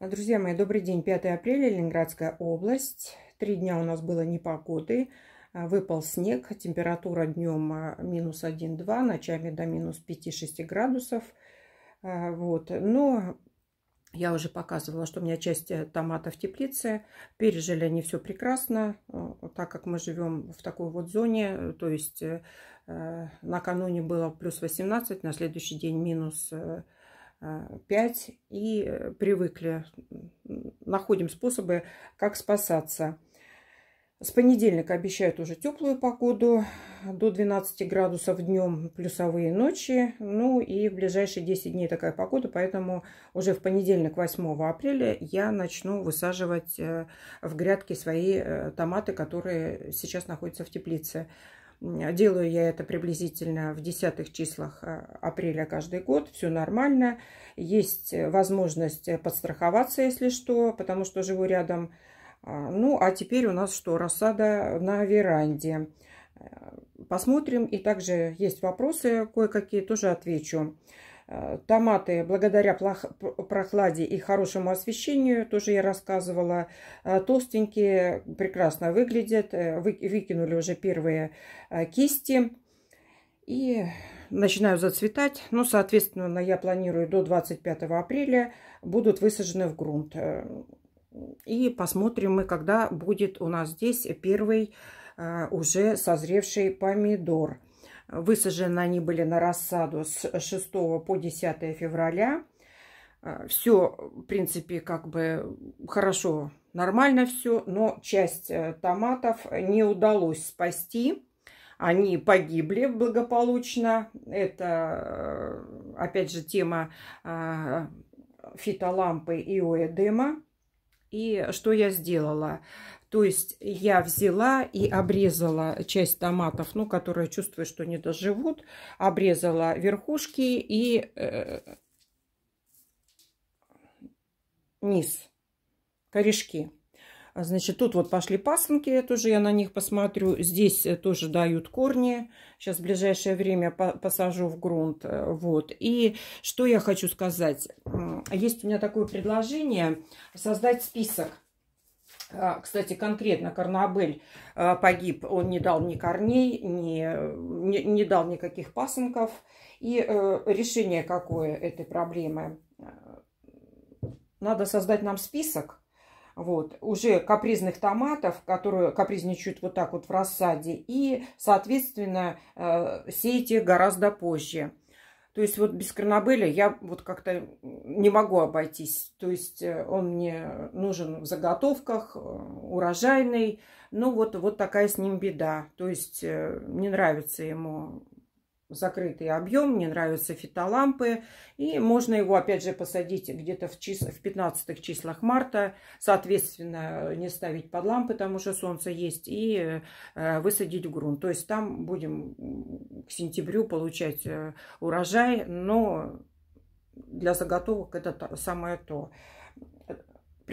Друзья мои, добрый день, 5 апреля, Ленинградская область. Три дня у нас было непогоды, а, выпал снег, температура днем а, минус 1-2, ночами до минус 5-6 градусов. А, вот. Но я уже показывала, что у меня часть э, томата в теплице. Пережили они все прекрасно, э, так как мы живем в такой вот зоне. То есть э, накануне было плюс 18, на следующий день минус 18. 5 э, и э, привыкли. Находим способы, как спасаться. С понедельника обещают уже теплую погоду, до 12 градусов днем, плюсовые ночи. Ну и в ближайшие 10 дней такая погода, поэтому уже в понедельник, 8 апреля, я начну высаживать э, в грядки свои томаты, которые сейчас находятся в теплице. Делаю я это приблизительно в десятых числах а, апреля каждый год. Все нормально. Есть э, возможность э, подстраховаться, если что, потому что живу рядом. А, ну, а теперь у нас что? Рассада на веранде. Э, посмотрим. И также есть вопросы кое-какие, тоже отвечу. Э, томаты благодаря прохладе и хорошему освещению, тоже я рассказывала, э, толстенькие, прекрасно выглядят. Э, вы, выкинули уже первые кисти. И начинаю зацветать. Ну, соответственно, я планирую до 25 апреля будут высажены в грунт. И посмотрим мы, когда будет у нас здесь первый уже созревший помидор. Высажены они были на рассаду с 6 по 10 февраля. А, все, в принципе, как бы хорошо, нормально все, но часть э, томатов не удалось спасти. Они погибли благополучно. Это, э, опять же, тема а, фитолампы и оэдема. И что я сделала? То есть я взяла и обрезала часть томатов, ну, которые чувствую, что не доживут. Обрезала верхушки и э, низ, корешки. А, значит, тут вот пошли пасынки, тоже я на них посмотрю. Здесь э, тоже дают корни. Сейчас в ближайшее время посажу в грунт. Э, вот. И что я хочу сказать. Есть у меня такое предложение создать список. А, кстати, конкретно Карнабель э, погиб, он не дал ни корней, ни, не, не дал никаких пасынков. И решение какое этой проблемы? Надо создать нам список вот, уже капризных томатов, которые капризничают вот так вот в рассаде, и, соответственно, э, сеете гораздо позже. То есть вот без кранабеля я вот как-то не могу обойтись. То есть э, он мне нужен в заготовках, э, урожайный. Ну вот, вот такая с ним беда. То есть не нравится ему закрытый объем, мне нравятся фитолампы. И можно его, опять же, посадить где-то в, чис... в 15 числах марта. Соответственно, не ставить под лампы, потому что солнце есть, и э, высадить в грунт. То есть там будем к сентябрю получать э, урожай, но для заготовок это самое то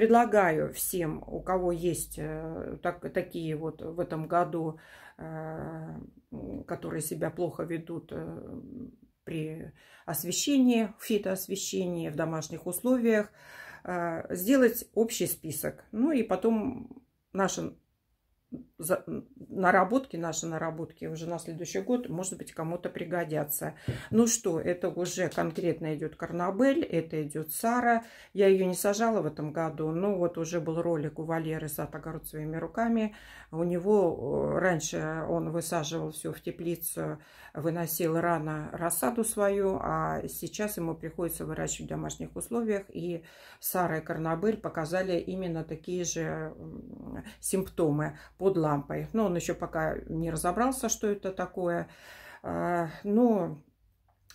предлагаю всем, у кого есть э, так, такие вот в этом году, э, которые себя плохо ведут э, при освещении, фитоосвещении в домашних условиях, сделать общий список. Ну и потом нашим за, наработки, наши наработки уже на следующий год, может быть, кому-то пригодятся. Ну что, это уже конкретно идет Карнабель, это идет Сара. Я ее не сажала в этом году, но вот уже был ролик у Валеры «Сад огород своими руками». У него раньше он высаживал все в теплицу, выносил рано рассаду свою, а сейчас ему приходится выращивать в домашних условиях. И Сара и Карнабель показали именно такие же симптомы. Подла лампой. Но он еще пока не разобрался, что это такое. А, Но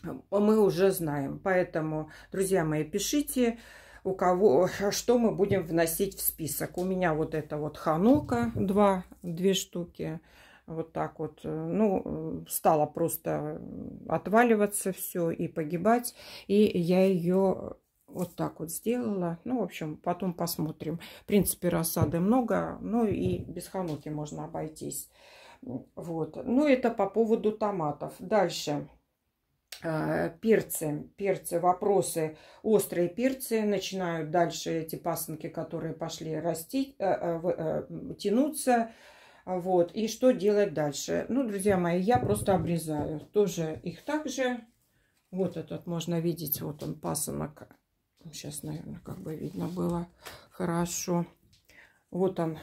ну, мы уже знаем. Поэтому, друзья мои, пишите, у кого, что мы будем вносить в список. У меня вот это вот ханука, два, две штуки. Вот так вот, э, ну, стало просто отваливаться все и погибать. И я ее вот так вот сделала. Ну, в общем, потом посмотрим. В принципе, рассады много, ну и без хануки можно обойтись. Вот. Ну, это по поводу томатов. Дальше. А, перцы, перцы, вопросы, острые перцы, начинают дальше эти пасынки, которые пошли расти, э, э, э, тянуться, вот, и что делать дальше. Ну, друзья мои, я просто обрезаю, тоже их также, вот этот можно видеть, вот он пасынок Сейчас, наверное, как бы видно было хорошо. Вот он,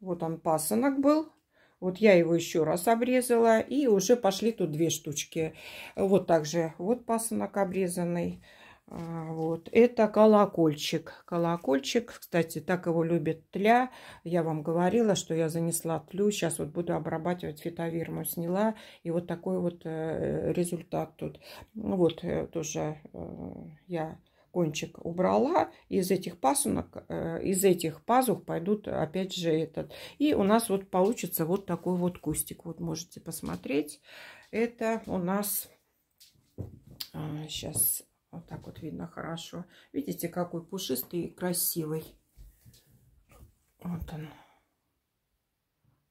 вот он пасынок был. Вот я его еще раз обрезала. И уже пошли тут две штучки. Вот также вот пасынок обрезанный. А, вот, это колокольчик. Колокольчик, кстати, так его любит тля. Я вам говорила, что я занесла тлю. Сейчас вот буду обрабатывать фитоверму. Сняла. И вот такой вот э, результат тут. Ну вот э, тоже э, я кончик убрала. Из этих пасунок, э, из этих пазух пойдут опять же этот. И у нас вот получится вот такой вот кустик. Вот можете посмотреть. Это у нас сейчас а, вот так вот видно хорошо. Видите, какой пушистый и красивый. Вот он.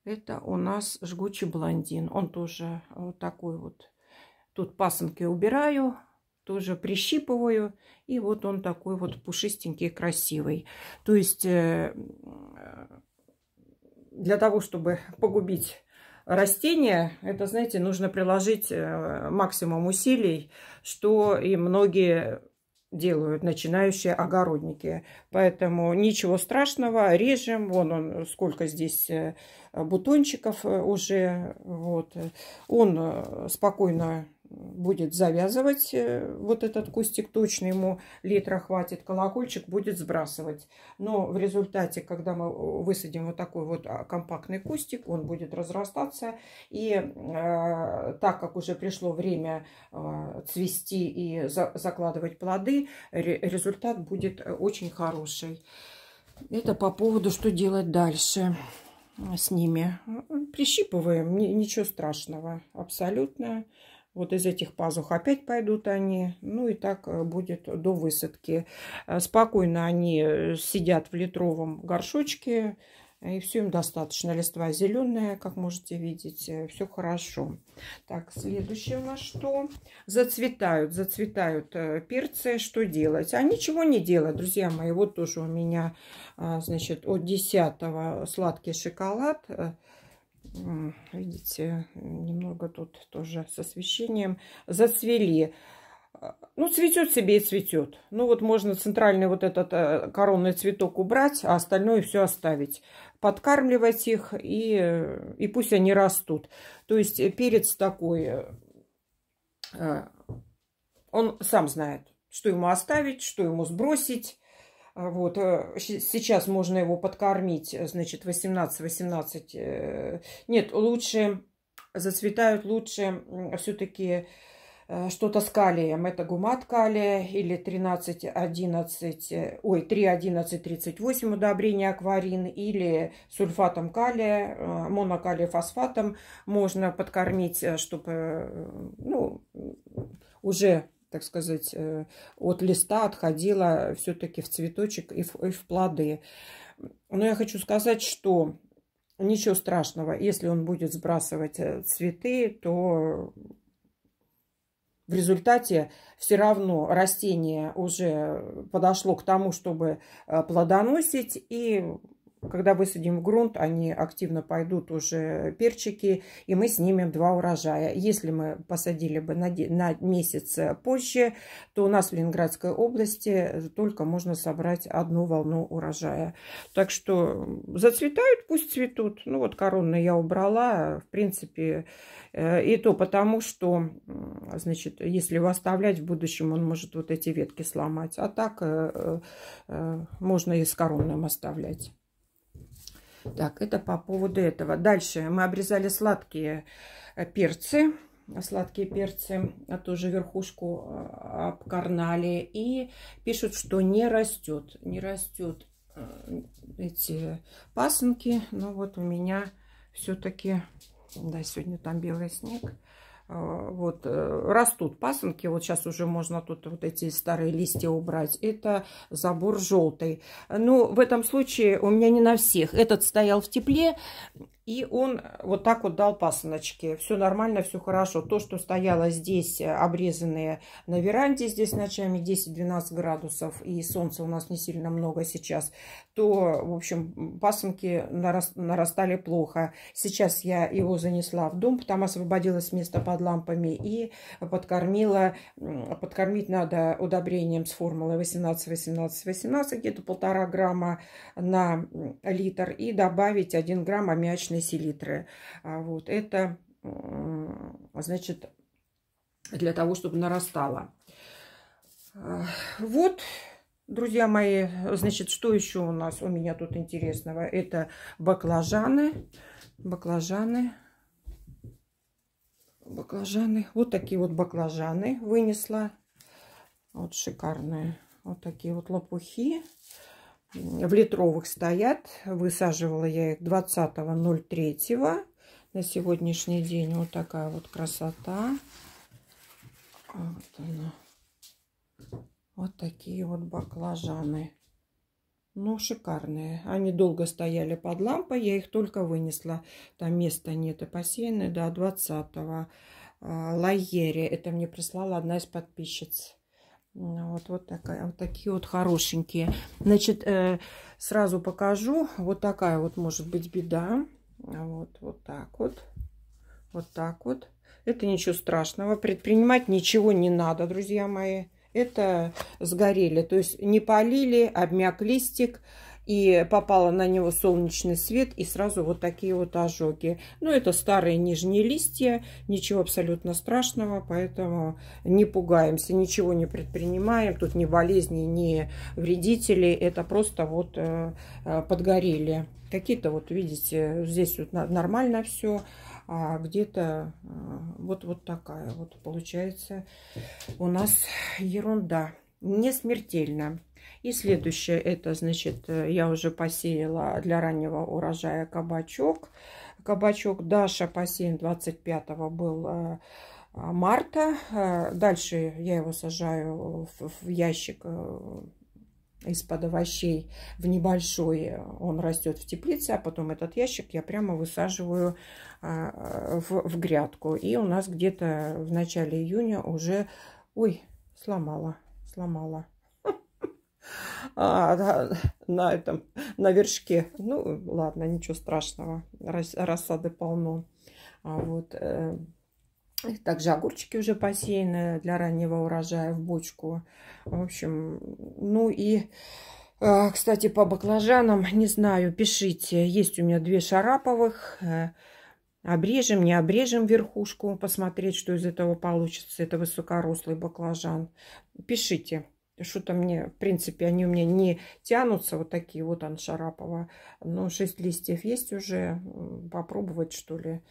Это у нас жгучий блондин. Он тоже вот такой вот. Тут пасынки убираю, тоже прищипываю. И вот он такой вот пушистенький, красивый. То есть э, для того, чтобы погубить растения, это, знаете, нужно приложить э, максимум усилий, что и многие делают начинающие огородники. Поэтому ничего страшного, режем. Вон он, сколько здесь э, бутончиков уже. Вот. Он спокойно будет завязывать э, вот этот кустик, точно ему литра хватит, колокольчик будет сбрасывать. Но в результате, когда мы э, высадим вот такой вот а, компактный кустик, он будет разрастаться. И э, так как уже пришло время э, цвести и за, закладывать плоды, результат будет э, очень хороший. Это по поводу, что делать дальше с ними. Прищипываем, ничего страшного абсолютно. Вот из этих пазух опять пойдут они. Ну и так э, будет до высадки. Э, спокойно они э, сидят в литровом горшочке. И все им достаточно. Листва зеленая, как можете видеть. Все хорошо. Так, следующее у что? Зацветают, зацветают перцы. Что делать? А ничего не делать, друзья мои. Вот тоже у меня, значит, от 10 сладкий шоколад видите, немного тут тоже с освещением, зацвели. А, ну, цветет себе и цветет. Ну, вот можно центральный вот этот э, коронный цветок убрать, а остальное все оставить. Подкармливать их и, э, и пусть они растут. То есть э, перец такой, а, он сам знает, что ему оставить, что ему сбросить. А вот. Э, сейчас можно его подкормить, э, значит, 18-18. Э, нет, лучше зацветают лучше все-таки что-то с калием. Это гумат калия или 13-11, ой, 3-11-38 удобрение акварин или сульфатом калия, монокалия фосфатом можно подкормить, чтобы ну, уже так сказать, э, от листа отходила все-таки в цветочек и в, и в плоды. Но я хочу сказать, что ничего страшного, если он будет сбрасывать э, цветы, то в результате все равно растение уже подошло к тому, чтобы э, плодоносить, и когда высадим в грунт, они активно пойдут уже перчики, и мы снимем два урожая. Если мы посадили бы на, на месяц позже, то у нас в Ленинградской области только можно собрать одну волну урожая. Так что зацветают, пусть цветут. Ну вот корону я убрала, в принципе, э, и то потому, что, значит, если его оставлять в будущем, он может вот эти ветки сломать. А так э, э, можно и с короной оставлять. Так, это по поводу этого. Дальше мы обрезали сладкие э, перцы. Сладкие перцы а тоже верхушку э, обкарнали. И пишут, что не растет. Не растет э, эти пасынки. Но ну вот у меня все-таки... Да, сегодня там белый снег. А, вот, э, растут пасынки. Вот сейчас уже можно тут вот эти старые листья убрать. Это забор желтый. Но ну, в этом случае у меня не на всех. Этот стоял в тепле, и он э, вот так вот дал пасыночки. Все нормально, все хорошо. То, что стояло здесь, э, обрезанные на веранде, здесь ночами 10-12 градусов, и солнца у нас не сильно много сейчас, то, в общем, пасынки нарастали плохо. Сейчас я его занесла в дом, там освободилось место под лампами и подкормила. Подкормить надо удобрением с формулой 18-18-18, где-то полтора грамма на литр, и добавить 1 грамм аммиачной кожной селитры. А вот. Это, э, значит, для того, чтобы нарастало. А, вот, друзья мои, значит, что еще у нас у меня тут интересного? Это баклажаны. Баклажаны. Баклажаны. Вот такие вот баклажаны вынесла. Вот шикарные. Вот такие вот лопухи в литровых стоят. Высаживала я их 20.03. На сегодняшний день вот такая вот красота. Вот, она. вот такие вот баклажаны. Ну, шикарные. Они долго стояли под лампой. Я их только вынесла. Там места нет. И бассейны до 20-го. А, Лайере. Это мне прислала одна из подписчиц. Вот, вот, такая, вот такие вот хорошенькие. Значит, э, сразу покажу. Вот такая вот может быть беда. Вот, вот так вот. Вот так вот. Это ничего страшного. Предпринимать ничего не надо, друзья мои. Это сгорели. То есть не полили, обмяк листик. Э, и попала на него солнечный свет, и сразу вот такие вот ожоги. Но ну, это старые нижние листья, ничего абсолютно страшного, поэтому не пугаемся, ничего не предпринимаем. Тут ни болезни, ни вредители, это просто вот э, э, подгорели. Какие-то вот, видите, здесь вот нормально все, а где-то э, вот, вот такая вот получается у нас ерунда. Не смертельно. И следующее, это, значит, э, я уже посеяла для раннего урожая кабачок. Кабачок Даша посеян 25-го был э, марта. Э, дальше я его сажаю в ящик из-под овощей в небольшой, он растет в теплице, а потом этот ящик я прямо высаживаю в, в грядку. И у нас где-то в начале июня уже... Ой, сломала, сломала а, на этом, на вершке. Ну, ладно, ничего страшного, рас, рассады полно. А вот, э, также огурчики уже посеяны для раннего урожая в бочку. В общем, ну и... Э, кстати, по баклажанам, не знаю, пишите. Есть у меня две шараповых. Э, Обрежем, не обрежем верхушку, посмотреть, что из этого получится. Это высокорослый баклажан. Пишите. Что-то мне, в принципе, они у меня не тянутся. Вот такие вот аншарапова. Но 6 листьев есть уже. Попробовать, что ли.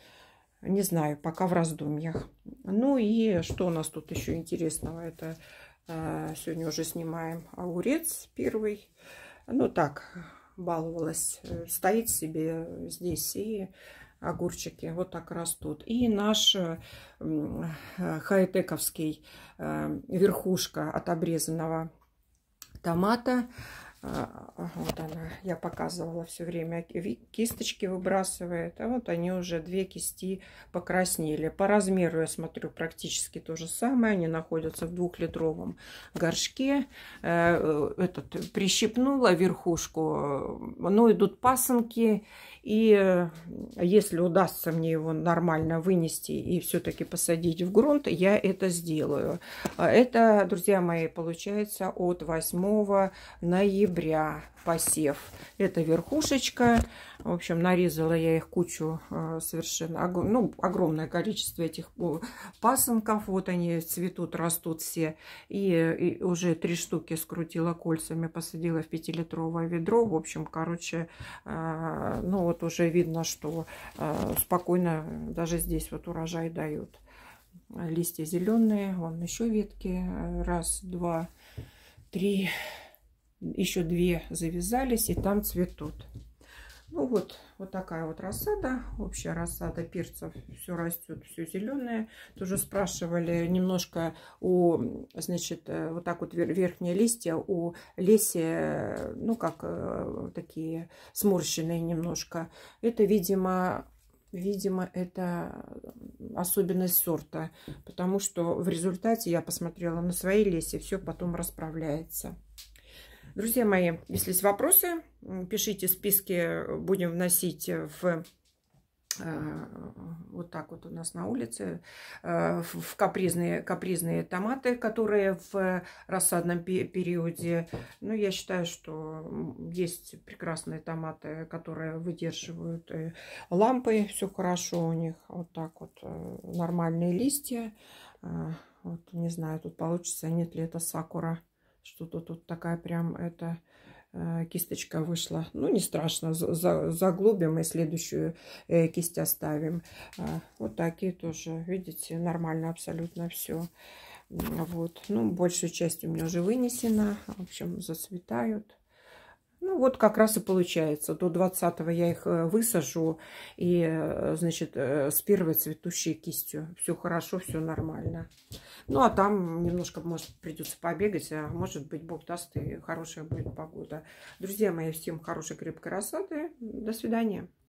Не знаю, пока в раздумьях. Ну и что у нас тут еще интересного? Это э, сегодня уже снимаем огурец первый. Ну так, баловалась. Э, стоит себе здесь и огурчики вот так растут. И наш хайтековский э, верхушка от обрезанного томата а, вот она, я показывала все время, а кисточки выбрасывает. А вот они уже две кисти покраснели. По размеру я смотрю практически то же самое. Они находятся в двухлитровом горшке. Э, э, этот прищипнула верхушку. Э, Но ну, идут пасынки. И если удастся мне его нормально вынести и все-таки посадить в грунт, я это сделаю. А это, друзья мои, получается от 8 ноября октября посев. Это верхушечка. В общем, нарезала я их кучу э, совершенно, ну, огромное количество этих пасынков. Вот они цветут, растут все. И, и уже три штуки скрутила кольцами, посадила в пятилитровое ведро. В общем, короче, э, ну вот уже видно, что э, спокойно даже здесь вот урожай дают. Листья зеленые, вон еще ветки. Раз, два, три, еще две завязались и там цветут. Ну вот, вот такая вот рассада, общая рассада перцев, все растет, все зеленое. Тоже спрашивали немножко о, значит, э, вот так вот верхние листья, у лесе, ну как э, такие сморщенные немножко. Это, видимо, видимо, это особенность сорта, потому что в результате я посмотрела на свои лесе, все потом расправляется. Друзья мои, если есть вопросы, пишите списки, э, будем вносить в э, вот так вот у нас на улице, э, в капризные, капризные томаты, которые в рассадном периоде. Ну, я считаю, что есть прекрасные томаты, которые выдерживают лампы, все хорошо у них. Вот так вот нормальные листья. Вот, не знаю, тут получится, нет ли это сакура. Что-то тут такая прям это э, кисточка вышла. Ну, не страшно, за заглубим и следующую э, кисть оставим. А, вот такие тоже, видите, нормально абсолютно все. Вот, ну, большую часть у меня уже вынесена. В общем, зацветают. Ну, вот как раз и получается. До 20 я их э, высажу. И, э, значит, э, с первой цветущей кистью. Все хорошо, все нормально. Ну, а там немножко, может, придется побегать. А может быть, Бог даст и хорошая будет погода. Друзья мои, всем хорошей крепкой рассады. До свидания.